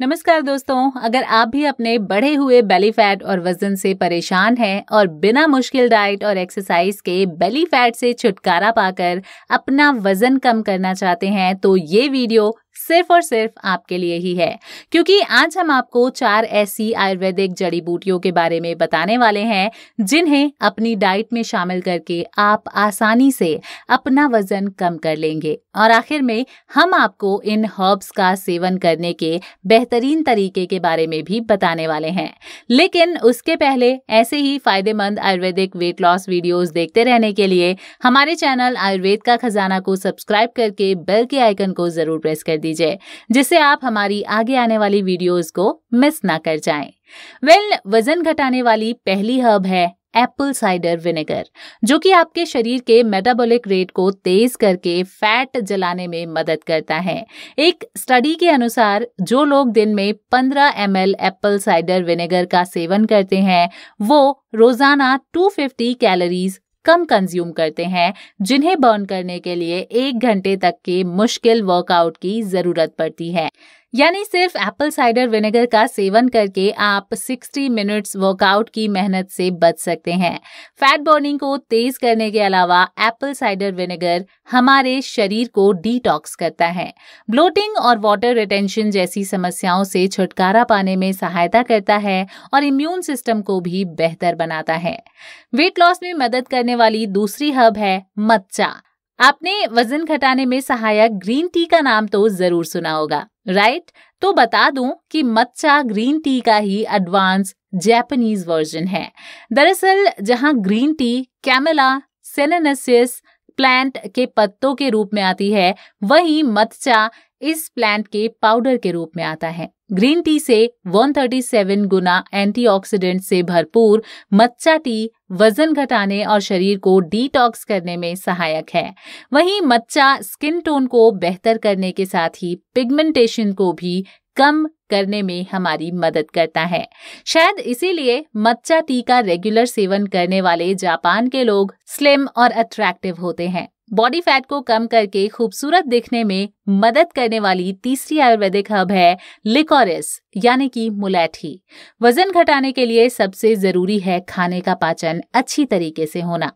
नमस्कार दोस्तों अगर आप भी अपने बढ़े हुए बेली फैट और वजन से परेशान हैं और बिना मुश्किल डाइट और एक्सरसाइज के बेली फैट से छुटकारा पाकर अपना वजन कम करना चाहते हैं तो ये वीडियो सिर्फ और सिर्फ आपके लिए ही है क्योंकि आज हम आपको चार ऐसी आयुर्वेदिक जड़ी बूटियों के बारे में बताने वाले हैं जिन्हें अपनी डाइट में शामिल करके आप आसानी से अपना वजन कम कर लेंगे और आखिर में हम आपको इन हर्ब्स का सेवन करने के बेहतरीन तरीके के बारे में भी बताने वाले हैं लेकिन उसके पहले ऐसे ही फायदेमंद आयुर्वेदिक वेट लॉस वीडियोज देखते रहने के लिए हमारे चैनल आयुर्वेद का खजाना को सब्सक्राइब करके बेल के आइकन को जरूर प्रेस कर दिया दीजिए जिससे आप हमारी आगे आने वाली वीडियोस को मिस ना कर जाएं। वेल well, वजन घटाने वाली पहली हर्ब है एप्पल साइडर विनेगर जो कि आपके शरीर के मेटाबॉलिक रेट को तेज करके फैट जलाने में मदद करता है एक स्टडी के अनुसार जो लोग दिन में 15 एम एप्पल साइडर विनेगर का सेवन करते हैं वो रोजाना 250 कैलोरीज कम कंज्यूम करते हैं जिन्हें बर्न करने के लिए एक घंटे तक के मुश्किल वर्कआउट की ज़रूरत पड़ती है यानी सिर्फ एप्पल साइडर विनेगर का सेवन करके आप 60 मिनट्स वर्कआउट की मेहनत से बच सकते हैं फैट बर्निंग को तेज करने के अलावा एप्पल साइडर विनेगर हमारे शरीर को डिटॉक्स करता है ब्लोटिंग और वाटर रिटेंशन जैसी समस्याओं से छुटकारा पाने में सहायता करता है और इम्यून सिस्टम को भी बेहतर बनाता है वेट लॉस में मदद करने वाली दूसरी हब है मच्चा आपने वजन घटाने में सहायक ग्रीन टी का नाम तो जरूर सुना होगा राइट तो बता दूं कि मच्चा ग्रीन टी का ही एडवांस जैपनीज वर्जन है दरअसल जहां green tea camellia sinensis plant के पत्तों के रूप में आती है वही मत्स्या इस प्लांट के पाउडर के रूप में आता है ग्रीन टी से 137 गुना एंटीऑक्सीडेंट से भरपूर मच्चा टी वजन घटाने और शरीर को डिटॉक्स करने में सहायक है वहीं मच्चा स्किन टोन को बेहतर करने के साथ ही पिगमेंटेशन को भी कम करने में हमारी मदद करता है शायद इसीलिए मच्चा टी का रेगुलर सेवन करने वाले जापान के लोग स्लिम और अट्रैक्टिव होते हैं बॉडी फैट को कम करके खूबसूरत दिखने में मदद करने वाली तीसरी आयुर्वेदिक हब है लिकोरिस यानी कि मुलैठी वजन घटाने के लिए सबसे जरूरी है खाने का पाचन अच्छी तरीके से होना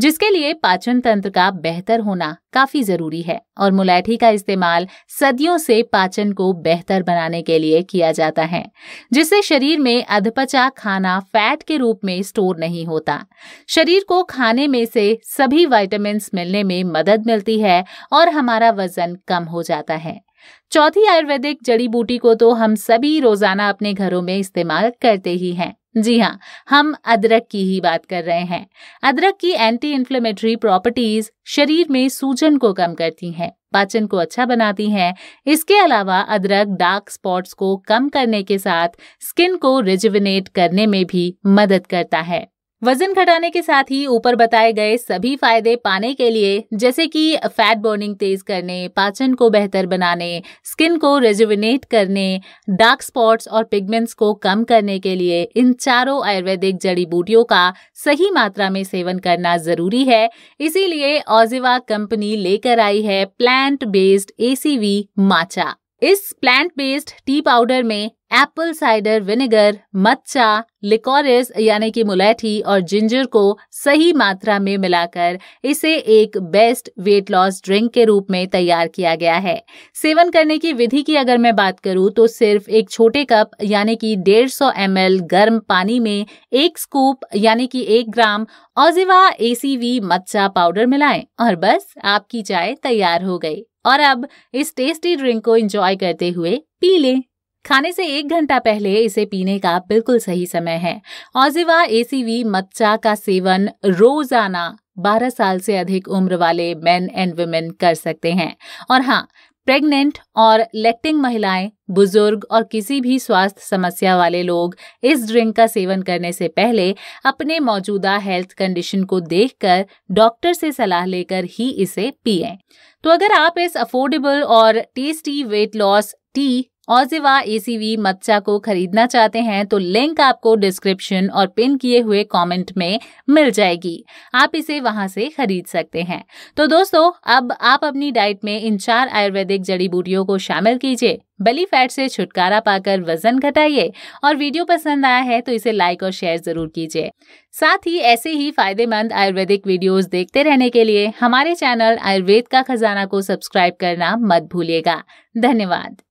जिसके लिए पाचन तंत्र का बेहतर होना काफी जरूरी है और मुलैठी का इस्तेमाल सदियों से पाचन को बेहतर बनाने के लिए किया जाता है जिससे शरीर में अधपचा खाना फैट के रूप में स्टोर नहीं होता शरीर को खाने में से सभी वाइटामिन मिलने में मदद मिलती है और हमारा वजन कम हो जाता है चौथी आयुर्वेदिक जड़ी बूटी को तो हम सभी रोजाना अपने घरों में इस्तेमाल करते ही हैं जी हाँ हम अदरक की ही बात कर रहे हैं अदरक की एंटी इन्फ्लेमेटरी प्रॉपर्टीज शरीर में सूजन को कम करती हैं पाचन को अच्छा बनाती हैं इसके अलावा अदरक डार्क स्पॉट्स को कम करने के साथ स्किन को रिजिविनेट करने में भी मदद करता है वजन घटाने के साथ ही ऊपर बताए गए सभी फायदे पाने के लिए जैसे कि फैट बर्निंग तेज करने पाचन को बेहतर बनाने स्किन को रेजुविनेट करने डार्क स्पॉट्स और पिगमेंट्स को कम करने के लिए इन चारों आयुर्वेदिक जड़ी बूटियों का सही मात्रा में सेवन करना जरूरी है इसीलिए ओजिवा कंपनी लेकर आई है प्लांट बेस्ड एसीवी माचा इस प्लांट बेस्ड टी पाउडर में apple cider vinegar matcha licorice यानी कि मुलैठी और जिंजर को सही मात्रा में मिलाकर इसे एक बेस्ट वेट लॉस ड्रिंक के रूप में तैयार किया गया है सेवन करने की विधि की अगर मैं बात करूं तो सिर्फ एक छोटे कप यानी कि 150 सौ गर्म पानी में एक स्कूप यानी कि एक ग्राम ओजिवा एसीवी मच्चा पाउडर मिलाएं और बस आपकी चाय तैयार हो गई और अब इस टेस्टी ड्रिंक को एंजॉय करते हुए पी लें खाने से एक घंटा पहले इसे पीने का बिल्कुल सही समय है ऑजिवा एसीवी मच्चा का सेवन रोजाना 12 साल से अधिक उम्र वाले मेन एंड वुमेन कर सकते हैं और हाँ प्रेग्नेंट और लेक्टिंग महिलाएं बुजुर्ग और किसी भी स्वास्थ्य समस्या वाले लोग इस ड्रिंक का सेवन करने से पहले अपने मौजूदा हेल्थ कंडीशन को देखकर डॉक्टर से सलाह लेकर ही इसे पिए तो अगर आप इस अफोर्डेबल और tasty weight loss tea Oziva ACV matcha को खरीदना चाहते हैं तो लिंक आपको डिस्क्रिप्शन और पिन किए हुए कमेंट में मिल जाएगी आप इसे वहां से खरीद सकते हैं तो दोस्तों अब आप अपनी डाइट में इन चार आयुर्वेदिक जड़ी बूटियों को शामिल कीजिए बली फैट से छुटकारा पाकर वजन घटाइए और वीडियो पसंद आया है तो इसे लाइक और शेयर जरूर कीजिए साथ ही ऐसे ही फायदेमंद आयुर्वेदिक वीडियोस देखते रहने के लिए हमारे चैनल आयुर्वेद का खजाना को सब्सक्राइब करना मत भूलिएगा धन्यवाद